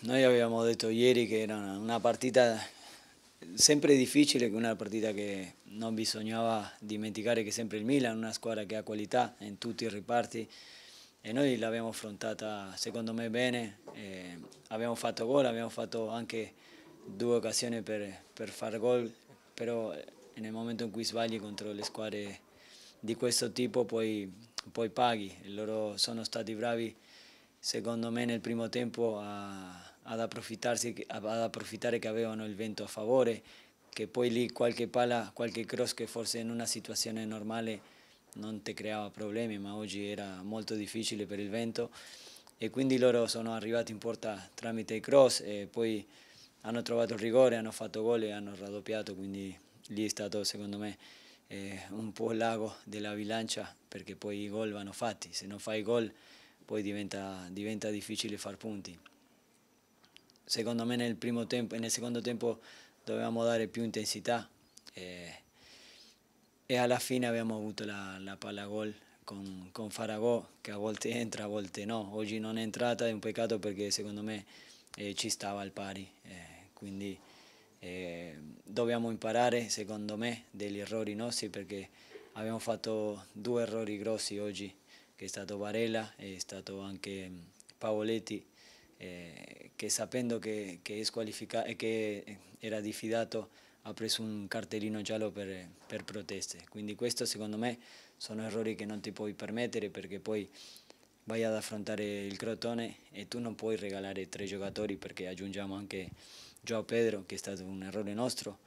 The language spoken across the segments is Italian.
Noi avevamo detto ieri che era una partita sempre difficile, una partita che non bisognava dimenticare che sempre il Milan è una squadra che ha qualità in tutti i riparti e noi l'abbiamo affrontata secondo me bene, e abbiamo fatto gol, abbiamo fatto anche due occasioni per, per far gol, però nel momento in cui sbagli contro le squadre di questo tipo poi, poi paghi, loro sono stati bravi secondo me nel primo tempo a, ad, ad approfittare che avevano il vento a favore, che poi lì qualche pala, qualche cross che forse in una situazione normale non ti creava problemi, ma oggi era molto difficile per il vento e quindi loro sono arrivati in porta tramite i cross e poi hanno trovato il rigore, hanno fatto gol e hanno raddoppiato, quindi lì è stato secondo me eh, un po' l'ago della bilancia perché poi i gol vanno fatti, se non fai gol poi diventa, diventa difficile far punti. Secondo me nel, tempo, nel secondo tempo dovevamo dare più intensità e, e alla fine abbiamo avuto la, la palla gol con, con Faragò che a volte entra, a volte no. Oggi non è entrata, è un peccato perché secondo me eh, ci stava al pari. Eh, quindi eh, dobbiamo imparare, secondo me, degli errori nostri perché abbiamo fatto due errori grossi oggi che è stato Varela, è stato anche mm, Pavoletti, eh, che sapendo che, che, eh, che, eh, era diffidato ha preso un cartellino giallo per, per proteste. Quindi questo secondo me sono errori che non ti puoi permettere perché poi vai ad affrontare il Crotone e tu non puoi regalare tre giocatori perché aggiungiamo anche Joao Pedro che è stato un errore nostro.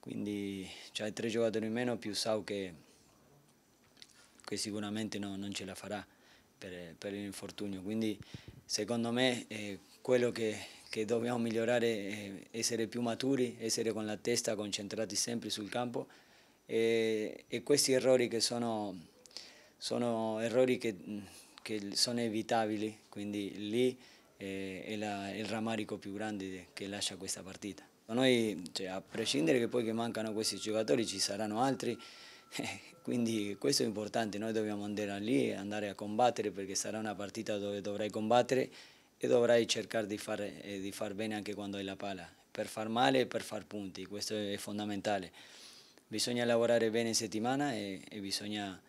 Quindi c'hai tre giocatori in meno più Sau che che sicuramente no, non ce la farà per, per l'infortunio. Quindi secondo me eh, quello che, che, dobbiamo migliorare è essere più maturi, essere con la testa concentrati sempre sul campo e, e questi errori che sono, sono errori che, che, sono evitabili, quindi lì eh, è, la, è il rammarico più grande che lascia questa partita. Noi, cioè, a prescindere che poi che mancano questi giocatori, ci saranno altri, Quindi questo è importante, noi dobbiamo andare lì e andare a combattere perché sarà una partita dove dovrai combattere e dovrai cercare di far, eh, di far bene anche quando hai la palla, per far male e per far punti, questo è fondamentale. Bisogna lavorare bene in settimana e, e bisogna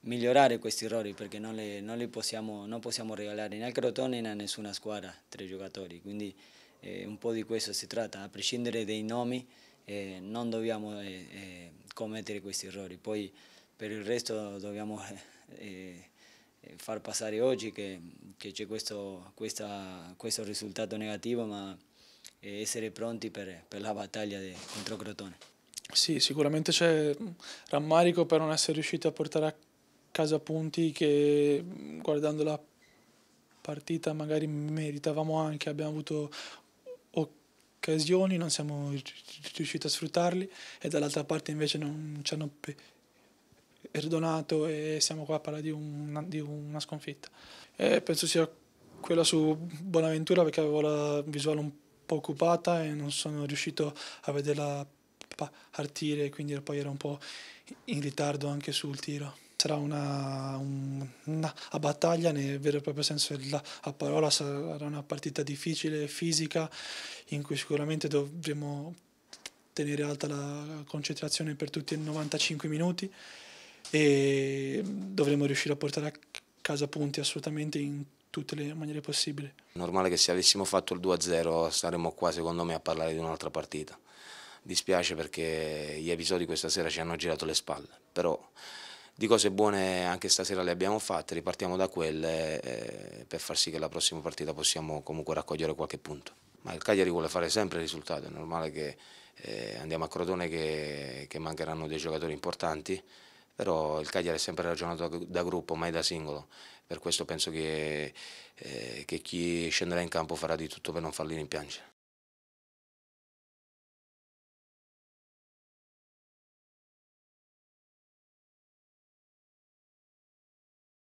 migliorare questi errori perché non, le, non li possiamo, non possiamo, regalare né al Crotone né a nessuna squadra tre giocatori, quindi eh, un po' di questo si tratta, a prescindere dai nomi eh, non dobbiamo... Eh, eh commettere questi errori. Poi per il resto dobbiamo eh, eh, eh far passare oggi che, c'è questo, questo, risultato negativo, ma eh, essere pronti per, per la battaglia de, contro Crotone. Sì, sicuramente c'è rammarico per non essere riuscito a portare a casa punti che guardando la partita magari meritavamo anche, abbiamo avuto occasioni, non siamo riusciti a sfruttarli e dall'altra parte invece non ci hanno perdonato e siamo qua a parlare di una, di una sconfitta. E penso sia quella su Bonaventura perché avevo la visuale un po' occupata e non sono riuscito a vederla partire, quindi poi era un po' in ritardo anche sul tiro sarà una, una battaglia nel vero e proprio senso della parola, sarà una partita difficile, fisica, in cui sicuramente dovremo tenere alta la concentrazione per tutti i 95 minuti e dovremo riuscire a portare a casa punti assolutamente in tutte le maniere possibili. Normale che se avessimo fatto il 2-0 saremmo qua secondo me a parlare di un'altra partita. Dispiace perché gli episodi questa sera ci hanno girato le spalle, però di cose buone anche stasera le abbiamo fatte, ripartiamo da quelle eh, per far sì che la prossima partita possiamo comunque raccogliere qualche punto. Ma il Cagliari vuole fare sempre il risultato, è normale che eh, andiamo a Crotone che, che mancheranno dei giocatori importanti, però il Cagliari è sempre ragionato da gruppo, mai da singolo, per questo penso che, eh, che chi scenderà in campo farà di tutto per non farli rimpiangere.